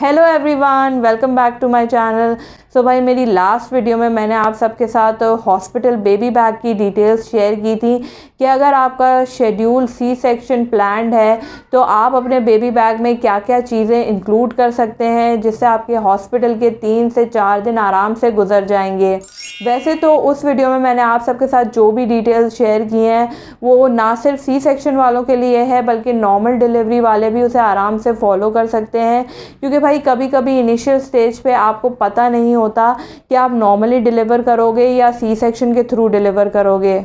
hello everyone welcome back to my channel so भाई मेरी last video में मैंने आप सबके साथ हॉस्पिटल बेबी बैग की डिटेल्स शेयर की थी कि अगर आपका शेड्यूल सी सेक्शन प्लान्ड है तो आप अपने बेबी बैग में क्या क्या चीज़ें इंक्लूड कर सकते हैं जिससे आपके हॉस्पिटल के तीन से चार दिन आराम से गुजर जाएंगे वैसे तो उस वीडियो में मैंने आप सबके साथ जो भी डिटेल्स शेयर किए हैं वो ना सिर्फ सी सेक्शन वालों के लिए है बल्कि नॉर्मल डिलीवरी वाले भी उसे आराम से फॉलो कर सकते हैं क्योंकि भाई कभी कभी इनिशियल स्टेज पे आपको पता नहीं होता कि आप नॉर्मली डिलीवर करोगे या सी सेक्शन के थ्रू डिलीवर करोगे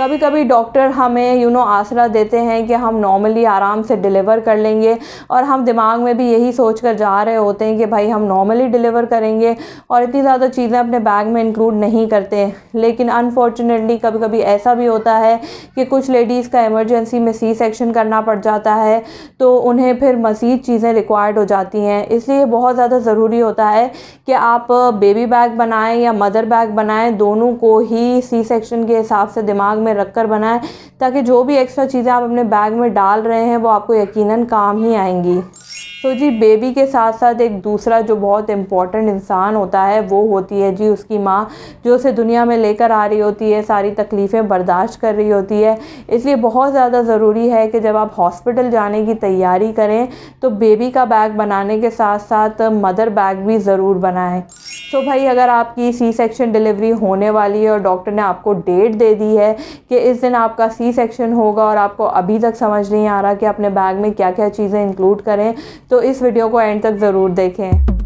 कभी कभी डॉक्टर हमें यू नो आसरा देते हैं कि हम नॉर्मली आराम से डिलीवर कर लेंगे और हम दिमाग में भी यही सोच कर जा रहे होते हैं कि भाई हम नॉर्मली डिलीवर करेंगे और इतनी ज़्यादा चीज़ें अपने बैग में इंक्लूड नहीं नहीं करते लेकिन अनफॉर्चुनेटली कभी कभी ऐसा भी होता है कि कुछ लेडीज़ का इमरजेंसी में सी सेक्शन करना पड़ जाता है तो उन्हें फिर मज़ीद चीज़ें रिक्वायर्ड हो जाती हैं इसलिए बहुत ज़्यादा ज़रूरी होता है कि आप बेबी बैग बनाएं या मदर बैग बनाएं दोनों को ही सी सेक्शन के हिसाब से दिमाग में रख कर बनाएँ ताकि जो भी एक्स्ट्रा चीज़ें आप अपने बैग में डाल रहे हैं वो आपको यकीनन काम ही आएंगी सो तो so जी बेबी के साथ साथ एक दूसरा जो बहुत इम्पॉर्टेंट इंसान होता है वो होती है जी उसकी माँ जो उसे दुनिया में लेकर आ रही होती है सारी तकलीफ़ें बर्दाश्त कर रही होती है इसलिए बहुत ज़्यादा ज़रूरी है कि जब आप हॉस्पिटल जाने की तैयारी करें तो बेबी का बैग बनाने के साथ साथ मदर बैग भी ज़रूर बनाएँ सो तो so भाई अगर आपकी सी सेक्शन डिलीवरी होने वाली है और डॉक्टर ने आपको डेट दे दी है कि इस दिन आपका सी सेक्शन होगा और आपको अभी तक समझ नहीं आ रहा कि अपने बैग में क्या क्या चीज़ें इंक्लूड करें तो इस वीडियो को एंड तक ज़रूर देखें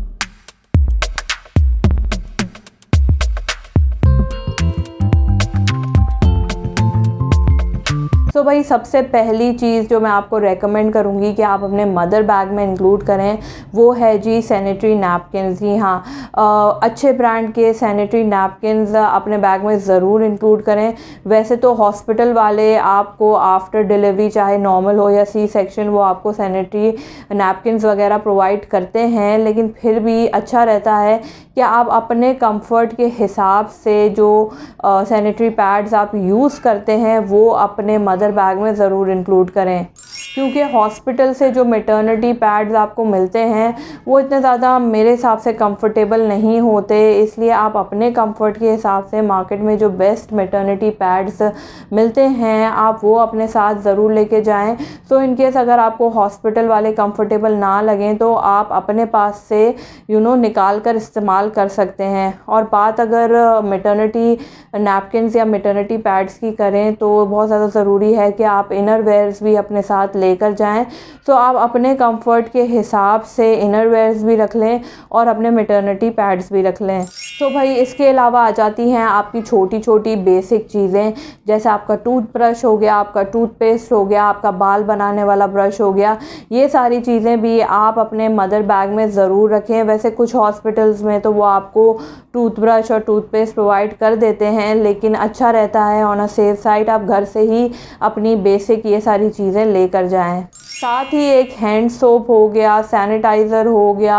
सो भाई सबसे पहली चीज़ जो मैं आपको रेकमेंड करूँगी कि आप अपने मदर बैग में इंक्लूड करें वो है जी सैनिटरी नैपकिन जी हाँ अच्छे ब्रांड के सैनिटरी नैपकिन अपने बैग में ज़रूर इंक्लूड करें वैसे तो हॉस्पिटल वाले आपको आफ्टर डिलीवरी चाहे नॉर्मल हो या सी सेक्शन वो आपको सैनिटरी नैपकिन वगैरह प्रोवाइड करते हैं लेकिन फिर भी अच्छा रहता है कि आप अपने कंफर्ट के हिसाब से जो सैनिटरी पैड्स आप यूज़ करते हैं वो अपने मदर फ़ादर बैग में ज़रूर इंक्लूड करें क्योंकि हॉस्पिटल से जो मेटर्निटी पैड्स आपको मिलते हैं वो इतने ज़्यादा मेरे हिसाब से कंफर्टेबल नहीं होते इसलिए आप अपने कंफर्ट के हिसाब से मार्केट में जो बेस्ट मेटर्निटी पैड्स मिलते हैं आप वो अपने साथ ज़रूर लेके जाएं सो इन केस अगर आपको हॉस्पिटल वाले कंफर्टेबल ना लगें तो आप अपने पास से यू नो निकाल कर इस्तेमाल कर सकते हैं और बात अगर मेटर्निटी uh, नैपकिनस या मेटर्निटी पैड्स की करें तो बहुत ज़्यादा ज़रूरी है कि आप इनर वेयर्स भी अपने साथ लेकर जाएं तो आप अपने कंफर्ट के हिसाब से इनर वेयर्स भी रख लें और अपने मेटर्निटी पैड्स भी रख लें तो भाई इसके अलावा आ जाती हैं आपकी छोटी छोटी बेसिक चीज़ें जैसे आपका टूथब्रश हो गया आपका टूथपेस्ट हो गया आपका बाल बनाने वाला ब्रश हो गया ये सारी चीज़ें भी आप अपने मदर बैग में ज़रूर रखें वैसे कुछ हॉस्पिटल्स में तो वो आपको टूथब्रश और टूथपेस्ट प्रोवाइड कर देते हैं लेकिन अच्छा रहता है ऑन अ सेफ साइड आप घर से ही अपनी बेसिक ये सारी चीज़ें लेकर जाएँ साथ ही एक हैंड सोप हो गया सैनिटाइज़र हो गया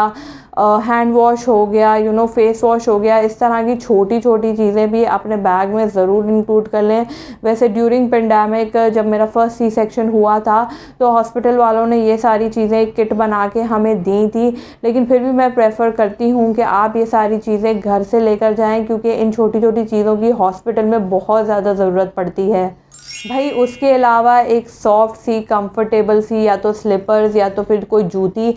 हैंड वॉश हो गया यू नो फेस वॉश हो गया इस तरह की छोटी छोटी चीज़ें भी अपने बैग में ज़रूर इंक्लूड कर लें वैसे ड्यूरिंग पेंडेमिक जब मेरा फ़र्स्ट सी सेक्शन हुआ था तो हॉस्पिटल वालों ने ये सारी चीज़ें किट बना के हमें दी थी लेकिन फिर भी मैं प्रेफर करती हूँ कि आप ये सारी चीज़ें घर से लेकर जाएँ क्योंकि इन छोटी छोटी चीज़ों की हॉस्पिटल में बहुत ज़्यादा ज़रूरत पड़ती है भाई उसके अलावा एक सॉफ्ट सी कंफर्टेबल सी या तो स्लीपर्स या तो फिर कोई जूती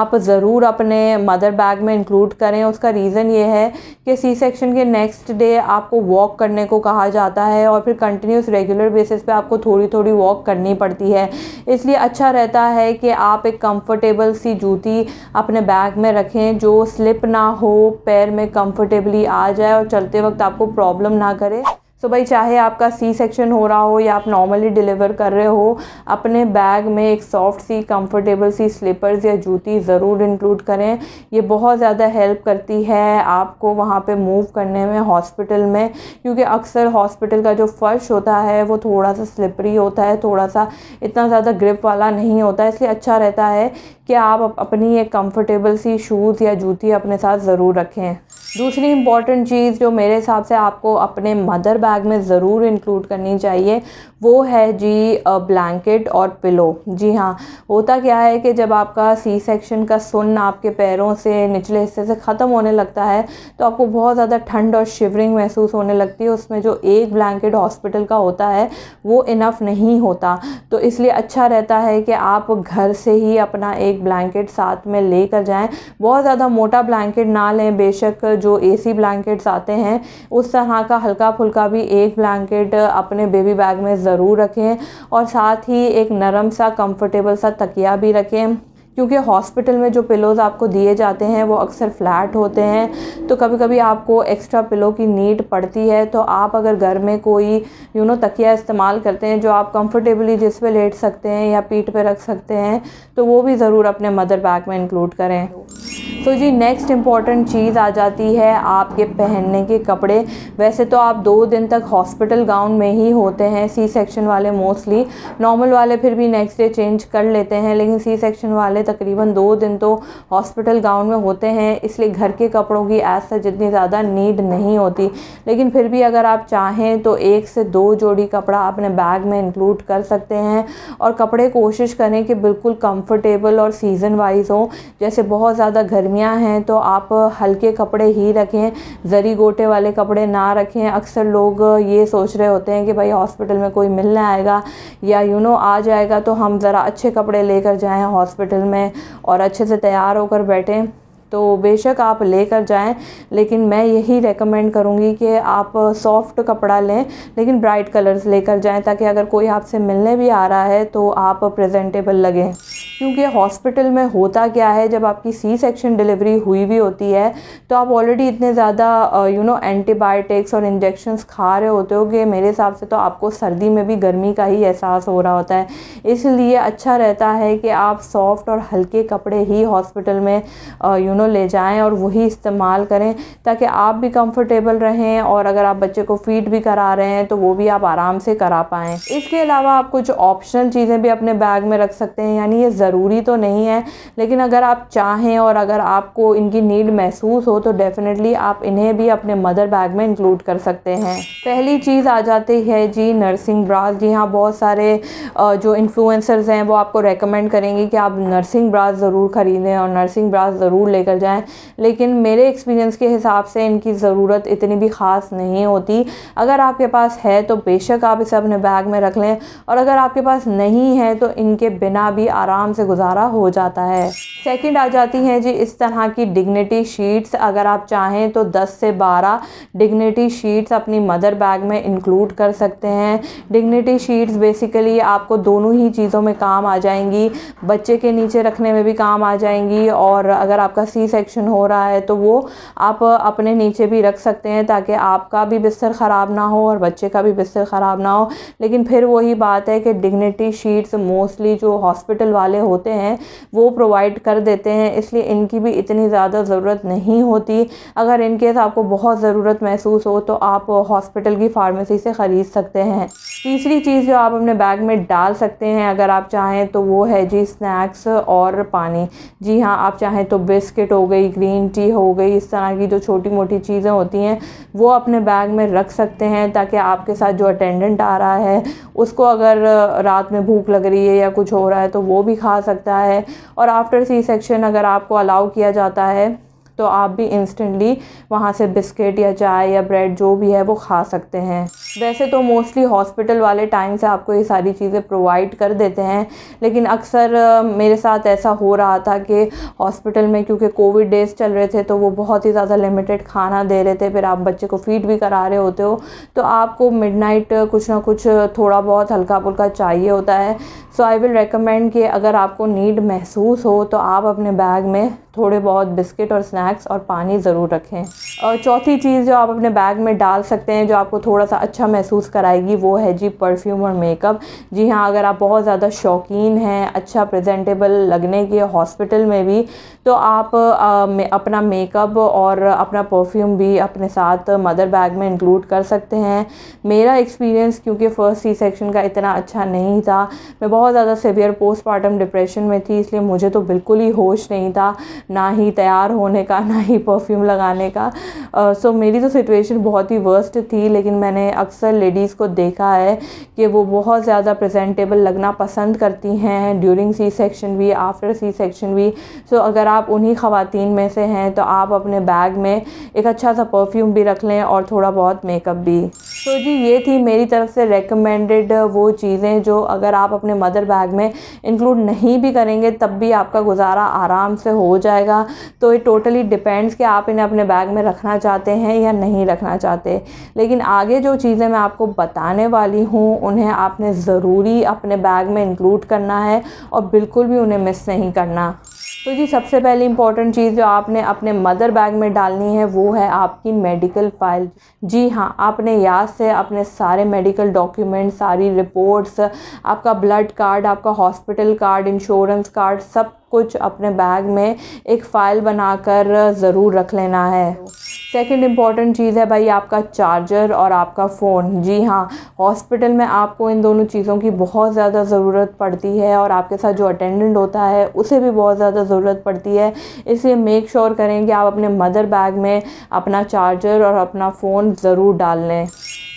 आप ज़रूर अपने मदर बैग में इंक्लूड करें उसका रीज़न ये है कि सी सेक्शन के नेक्स्ट डे आपको वॉक करने को कहा जाता है और फिर कंटिन्यूस रेगुलर बेसिस पे आपको थोड़ी थोड़ी वॉक करनी पड़ती है इसलिए अच्छा रहता है कि आप एक कम्फर्टेबल सी जूती अपने बैग में रखें जो स्लिप ना हो पैर में कम्फर्टेबली आ जाए और चलते वक्त आपको प्रॉब्लम ना करे सो भाई चाहे आपका सी सेक्शन हो रहा हो या आप नॉर्मली डिलीवर कर रहे हो अपने बैग में एक सॉफ्ट सी कंफर्टेबल सी स्लीपर्स या जूती ज़रूर इंक्लूड करें ये बहुत ज़्यादा हेल्प करती है आपको वहाँ पे मूव करने में हॉस्पिटल में क्योंकि अक्सर हॉस्पिटल का जो फ़र्श होता है वो थोड़ा सा स्लिपरी होता है थोड़ा सा इतना ज़्यादा ग्रिप वाला नहीं होता इसलिए अच्छा रहता है कि आप अपनी एक कम्फर्टेबल सी शूज़ या जूती अपने साथ ज़रूर रखें दूसरी इम्पॉर्टेंट चीज़ जो मेरे हिसाब से आपको अपने मदर बैग में ज़रूर इंक्लूड करनी चाहिए वो है जी ब्लैंकेट और पिलो जी हाँ होता क्या है कि जब आपका सी सेक्शन का सुन आपके पैरों से निचले हिस्से से ख़त्म होने लगता है तो आपको बहुत ज़्यादा ठंड और शिवरिंग महसूस होने लगती है उसमें जो एक ब्लैंकेट हॉस्पिटल का होता है वो इनफ नहीं होता तो इसलिए अच्छा रहता है कि आप घर से ही अपना एक ब्लैंकेट साथ में ले कर जाएँ बहुत ज़्यादा मोटा ब्लैंकेट ना लें बेशक जो एसी ब्लैंकेट्स आते हैं उस तरह का हल्का फुल्का भी एक ब्लैंकेट अपने बेबी बैग में ज़रूर रखें और साथ ही एक नरम सा कंफर्टेबल सा तकिया भी रखें क्योंकि हॉस्पिटल में जो पिलोज़ आपको दिए जाते हैं वो अक्सर फ्लैट होते हैं तो कभी कभी आपको एक्स्ट्रा पिलो की नीड पड़ती है तो आप अगर घर में कोई यू नो तकिया इस्तेमाल करते हैं जो आप कंफर्टेबली जिस पे लेट सकते हैं या पीठ पे रख सकते हैं तो वो भी ज़रूर अपने मदर बैग में इंक्लूड करें तो जी नेक्स्ट इम्पॉर्टेंट चीज़ आ जाती है आपके पहनने के कपड़े वैसे तो आप दो दिन तक हॉस्पिटल गाउन में ही होते हैं सी सेक्शन वाले मोस्टली नॉर्मल वाले फिर भी नेक्स्ट डे चेंज कर लेते हैं लेकिन सी सेक्शन वाले तकरीबन दो दिन तो हॉस्पिटल गाउन में होते हैं इसलिए घर के कपड़ों की ऐसा जितनी ज़्यादा नीड नहीं होती लेकिन फिर भी अगर आप चाहें तो एक से दो जोड़ी कपड़ा अपने बैग में इंक्लूड कर सकते हैं और कपड़े कोशिश करें कि बिल्कुल कम्फर्टेबल और सीज़न वाइज हो जैसे बहुत ज़्यादा गर्मी गर्मियाँ हैं तो आप हल्के कपड़े ही रखें ज़री गोटे वाले कपड़े ना रखें अक्सर लोग ये सोच रहे होते हैं कि भाई हॉस्पिटल में कोई मिलने आएगा या यू नो आ जाएगा तो हम ज़रा अच्छे कपड़े लेकर जाएं हॉस्पिटल में और अच्छे से तैयार होकर बैठें तो बेशक आप लेकर जाएं लेकिन मैं यही रेकमेंड करूँगी कि आप सॉफ्ट कपड़ा लें लेकिन ब्राइट कलर्स लेकर जाएं ताकि अगर कोई आपसे मिलने भी आ रहा है तो आप प्रेजेंटेबल लगें क्योंकि हॉस्पिटल में होता क्या है जब आपकी सी सेक्शन डिलीवरी हुई भी होती है तो आप ऑलरेडी इतने ज़्यादा यू नो एंटीबायोटिक्स और इंजेक्शन्स खा रहे होते हो कि मेरे हिसाब से तो आपको सर्दी में भी गर्मी का ही एहसास हो रहा होता है इसलिए अच्छा रहता है कि आप सॉफ्ट और हल्के कपड़े ही हॉस्पिटल में यू नो ले जाएँ और वही इस्तेमाल करें ताकि आप भी कंफर्टेबल रहें और अगर आप बच्चे को फीड भी करा रहे हैं तो वो भी आप आराम से करा पाएँ इसके अलावा आप कुछ ऑप्शनल चीज़ें भी अपने बैग में रख सकते हैं यानी ये ज़रूरी तो नहीं है लेकिन अगर आप चाहें और अगर आपको इनकी नीड महसूस हो तो डेफ़िनेटली आप इन्हें भी अपने मदर बैग में इंक्लूड कर सकते हैं पहली चीज़ आ जाती है जी नर्सिंग ब्रास जी हाँ बहुत सारे जो इन्फ्लुएंसर्स हैं वो आपको रेकमेंड करेंगे कि आप नर्सिंग ब्रास ज़रूर ख़रीदें और नर्सिंग ब्रास ज़रूर लेकर जाएं लेकिन मेरे एक्सपीरियंस के हिसाब से इनकी ज़रूरत इतनी भी ख़ास नहीं होती अगर आपके पास है तो बेशक आप इसे अपने बैग में रख लें और अगर आपके पास नहीं है तो इनके बिना भी आराम से गुजारा हो जाता है सेकंड आ जाती हैं जी इस तरह की डिग्निटी शीट्स अगर आप चाहें तो 10 से 12 डिग्निटी शीट्स अपनी मदर बैग में इंक्लूड कर सकते हैं डिग्निटी शीट्स बेसिकली आपको दोनों ही चीज़ों में काम आ जाएंगी बच्चे के नीचे रखने में भी काम आ जाएंगी और अगर आपका सी सेक्शन हो रहा है तो वो आप अपने नीचे भी रख सकते हैं ताकि आपका भी बिस्तर ख़राब ना हो और बच्चे का भी बिस्तर ख़राब ना हो लेकिन फिर वही बात है कि डिग्निटी शीट्स मोस्टली जो हॉस्पिटल वाले होते हैं वो प्रोवाइड कर देते हैं इसलिए इनकी भी इतनी ज़्यादा ज़रूरत नहीं होती अगर इनकेस आपको बहुत ज़रूरत महसूस हो तो आप हॉस्पिटल की फार्मेसी से ख़रीद सकते हैं तीसरी चीज़ जो आप अपने बैग में डाल सकते हैं अगर आप चाहें तो वो है जी स्नैक्स और पानी जी हाँ आप चाहें तो बिस्किट हो गई ग्रीन टी हो गई इस तरह की जो छोटी मोटी चीज़ें होती हैं वो अपने बैग में रख सकते हैं ताकि आपके साथ जो अटेंडेंट आ रहा है उसको अगर रात में भूख लग रही है या कुछ हो रहा है तो वो भी खा खा सकता है और आफ्टर सी सेक्शन अगर आपको अलाउ किया जाता है तो आप भी इंस्टेंटली वहाँ से बिस्किट या चाय या ब्रेड जो भी है वो खा सकते हैं वैसे तो मोस्टली हॉस्पिटल वाले टाइम से आपको ये सारी चीज़ें प्रोवाइड कर देते हैं लेकिन अक्सर मेरे साथ ऐसा हो रहा था कि हॉस्पिटल में क्योंकि कोविड डेज़ चल रहे थे तो वो बहुत ही ज़्यादा लिमिटेड खाना दे रहे थे फिर आप बच्चे को फीड भी करा रहे होते हो तो आपको मिड कुछ ना कुछ थोड़ा बहुत हल्का फुल्का चाहिए होता है सो आई विल रिकमेंड कि अगर आपको नीड महसूस हो तो आप अपने बैग में थोड़े बहुत बिस्किट और स्नैक्स और पानी ज़रूर रखें और चौथी चीज़ जो आप अपने बैग में डाल सकते हैं जो आपको थोड़ा सा अच्छा महसूस कराएगी वो है जी परफ्यूम और मेकअप जी हाँ अगर आप बहुत ज़्यादा शौकीन हैं अच्छा प्रेजेंटेबल लगने के हॉस्पिटल में भी तो आप आ, अपना मेकअप और अपना परफ्यूम भी अपने साथ मदर बैग में इंक्लूड कर सकते हैं मेरा एक्सपीरियंस क्योंकि फ़र्स्ट सी सेक्शन का इतना अच्छा नहीं था मैं बहुत ज़्यादा सीवियर पोस्टमार्टम डिप्रेशन में थी इसलिए मुझे तो बिल्कुल ही होश नहीं था ना ही तैयार होने का ना ही परफ्यूम लगाने का सो uh, so, मेरी तो सिचुएशन बहुत ही वर्स्ट थी लेकिन मैंने अक्सर लेडीज़ को देखा है कि वो बहुत ज़्यादा प्रेजेंटेबल लगना पसंद करती हैं ड्यूरिंग सी सेक्शन भी आफ्टर सी सेक्शन भी सो so, अगर आप उन्हीं खातन में से हैं तो आप अपने बैग में एक अच्छा सा परफ्यूम भी रख लें और थोड़ा बहुत मेकअप भी तो जी ये थी मेरी तरफ से रेकमेंडेड वो चीज़ें जो अगर आप अपने मदर बैग में इंक्लूड नहीं भी करेंगे तब भी आपका गुजारा आराम से हो जाएगा तो ये टोटली डिपेंड्स कि आप इन्हें अपने बैग में रखना चाहते हैं या नहीं रखना चाहते लेकिन आगे जो चीज़ें मैं आपको बताने वाली हूँ उन्हें आपने ज़रूरी अपने बैग में इंक्लूड करना है और बिल्कुल भी उन्हें मिस नहीं करना तो जी सबसे पहले इम्पॉर्टेंट चीज़ जो आपने अपने मदर बैग में डालनी है वो है आपकी मेडिकल फ़ाइल जी हाँ आपने याद से अपने सारे मेडिकल डॉक्यूमेंट सारी रिपोर्ट्स आपका ब्लड कार्ड आपका हॉस्पिटल कार्ड इंश्योरेंस कार्ड सब कुछ अपने बैग में एक फ़ाइल बनाकर ज़रूर रख लेना है सेकंड इम्पॉर्टेंट चीज़ है भाई आपका चार्जर और आपका फ़ोन जी हाँ हॉस्पिटल में आपको इन दोनों चीज़ों की बहुत ज़्यादा ज़रूरत पड़ती है और आपके साथ जो अटेंडेंट होता है उसे भी बहुत ज़्यादा ज़रूरत पड़ती है इसलिए मेक श्योर करें कि आप अपने मदर बैग में अपना चार्जर और अपना फ़ोन ज़रूर डाल लें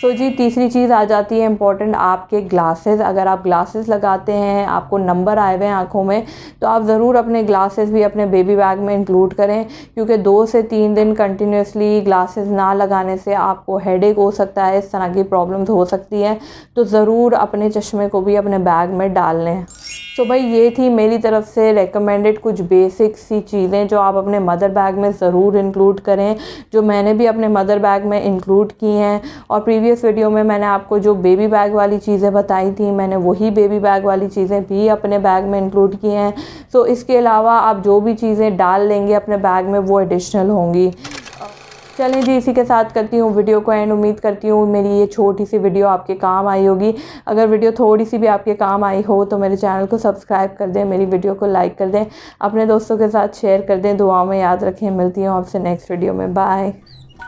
सो so जी तीसरी चीज़ आ जाती है इम्पॉर्टेंट आपके ग्लासेस अगर आप ग्लासेस लगाते हैं आपको नंबर आए हुए हैं आँखों में तो आप ज़रूर अपने ग्लासेस भी अपने बेबी बैग में इंक्लूड करें क्योंकि दो से तीन दिन कंटिन्यूसली ग्लासेस ना लगाने से आपको हेडेक हो सकता है इस तरह की प्रॉब्लम्स हो सकती हैं तो ज़रूर अपने चश्मे को भी अपने बैग में डाल लें सो तो so भाई ये थी मेरी तरफ से रेकमेंडेड कुछ बेसिक सी चीज़ें जो आप अपने मदर बैग में ज़रूर इंक्लूड करें जो मैंने भी अपने मदर बैग में इंक्लूड की हैं और प्रीवियस वीडियो में मैंने आपको जो बेबी बैग वाली चीज़ें बताई थी मैंने वही बेबी बैग वाली चीज़ें भी अपने बैग में इंक्लूड की हैं सो so इसके अलावा आप जो भी चीज़ें डाल लेंगे अपने बैग में वो एडिशनल होंगी चलें जी इसी के साथ करती हूँ वीडियो को एंड उम्मीद करती हूँ मेरी ये छोटी सी वीडियो आपके काम आई होगी अगर वीडियो थोड़ी सी भी आपके काम आई हो तो मेरे चैनल को सब्सक्राइब कर दें मेरी वीडियो को लाइक कर दें अपने दोस्तों के साथ शेयर कर दें दुआओं में याद रखें मिलती हूँ आपसे नेक्स्ट वीडियो में बाय